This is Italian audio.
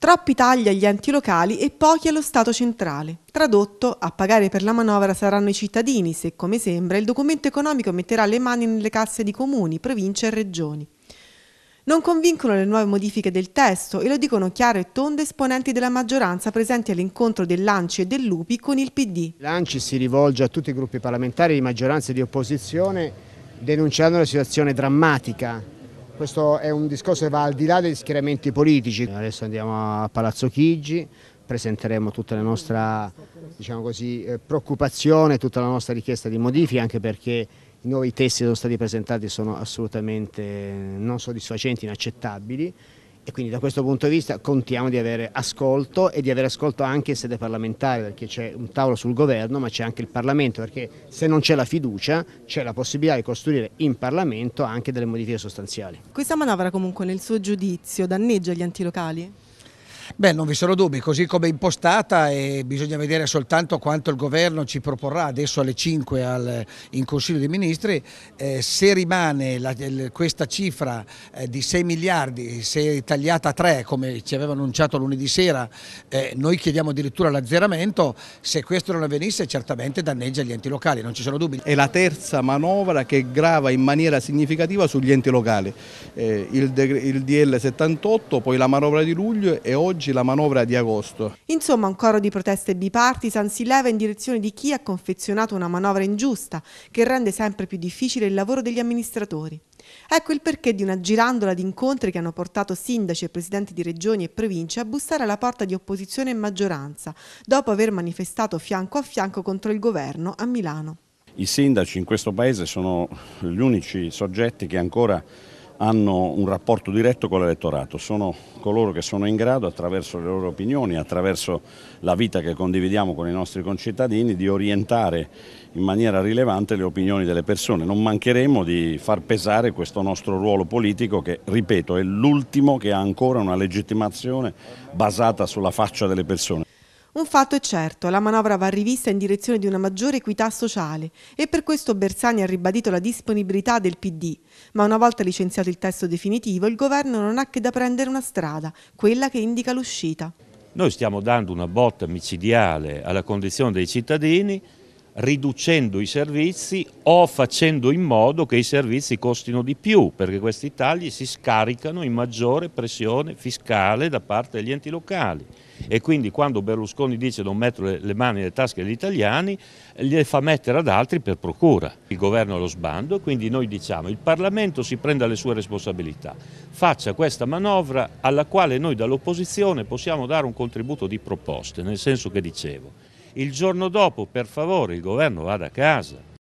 troppi tagli agli enti locali e pochi allo Stato centrale. Tradotto, a pagare per la manovra saranno i cittadini se, come sembra, il documento economico metterà le mani nelle casse di comuni, province e regioni. Non convincono le nuove modifiche del testo e lo dicono chiaro e tondo esponenti della maggioranza presenti all'incontro dell'Anci e dell'UPI con il PD. L'Anci si rivolge a tutti i gruppi parlamentari di maggioranza e di opposizione denunciando la situazione drammatica questo è un discorso che va al di là degli schieramenti politici. Adesso andiamo a Palazzo Chigi, presenteremo tutta la nostra diciamo così, eh, preoccupazione, tutta la nostra richiesta di modifica, anche perché i nuovi testi che sono stati presentati sono assolutamente non soddisfacenti, inaccettabili e quindi da questo punto di vista contiamo di avere ascolto e di avere ascolto anche in sede parlamentare perché c'è un tavolo sul governo ma c'è anche il Parlamento perché se non c'è la fiducia c'è la possibilità di costruire in Parlamento anche delle modifiche sostanziali. Questa manovra comunque nel suo giudizio danneggia gli antilocali? Beh, non vi sono dubbi, così come è impostata e bisogna vedere soltanto quanto il governo ci proporrà adesso alle 5 al, in Consiglio dei Ministri, eh, se rimane la, questa cifra eh, di 6 miliardi, se tagliata a 3 come ci aveva annunciato lunedì sera, eh, noi chiediamo addirittura l'azzeramento, se questo non avvenisse certamente danneggia gli enti locali, non ci sono dubbi. È la terza manovra che grava in maniera significativa sugli enti locali, eh, il, il DL 78, poi la manovra di luglio e oggi oggi la manovra di agosto. Insomma, un coro di proteste bipartisan si leva in direzione di chi ha confezionato una manovra ingiusta che rende sempre più difficile il lavoro degli amministratori. Ecco il perché di una girandola di incontri che hanno portato sindaci e presidenti di regioni e province a bussare alla porta di opposizione e maggioranza, dopo aver manifestato fianco a fianco contro il governo a Milano. I sindaci in questo paese sono gli unici soggetti che ancora hanno un rapporto diretto con l'elettorato, sono coloro che sono in grado attraverso le loro opinioni, attraverso la vita che condividiamo con i nostri concittadini di orientare in maniera rilevante le opinioni delle persone. Non mancheremo di far pesare questo nostro ruolo politico che, ripeto, è l'ultimo che ha ancora una legittimazione basata sulla faccia delle persone. Un fatto è certo, la manovra va rivista in direzione di una maggiore equità sociale e per questo Bersani ha ribadito la disponibilità del PD, ma una volta licenziato il testo definitivo il governo non ha che da prendere una strada, quella che indica l'uscita. Noi stiamo dando una botta micidiale alla condizione dei cittadini riducendo i servizi o facendo in modo che i servizi costino di più, perché questi tagli si scaricano in maggiore pressione fiscale da parte degli enti locali. E quindi quando Berlusconi dice non metto le mani nelle tasche degli italiani, le fa mettere ad altri per procura. Il governo è lo sbando e quindi noi diciamo il Parlamento si prenda le sue responsabilità, faccia questa manovra alla quale noi dall'opposizione possiamo dare un contributo di proposte, nel senso che dicevo il giorno dopo per favore il governo vada a casa.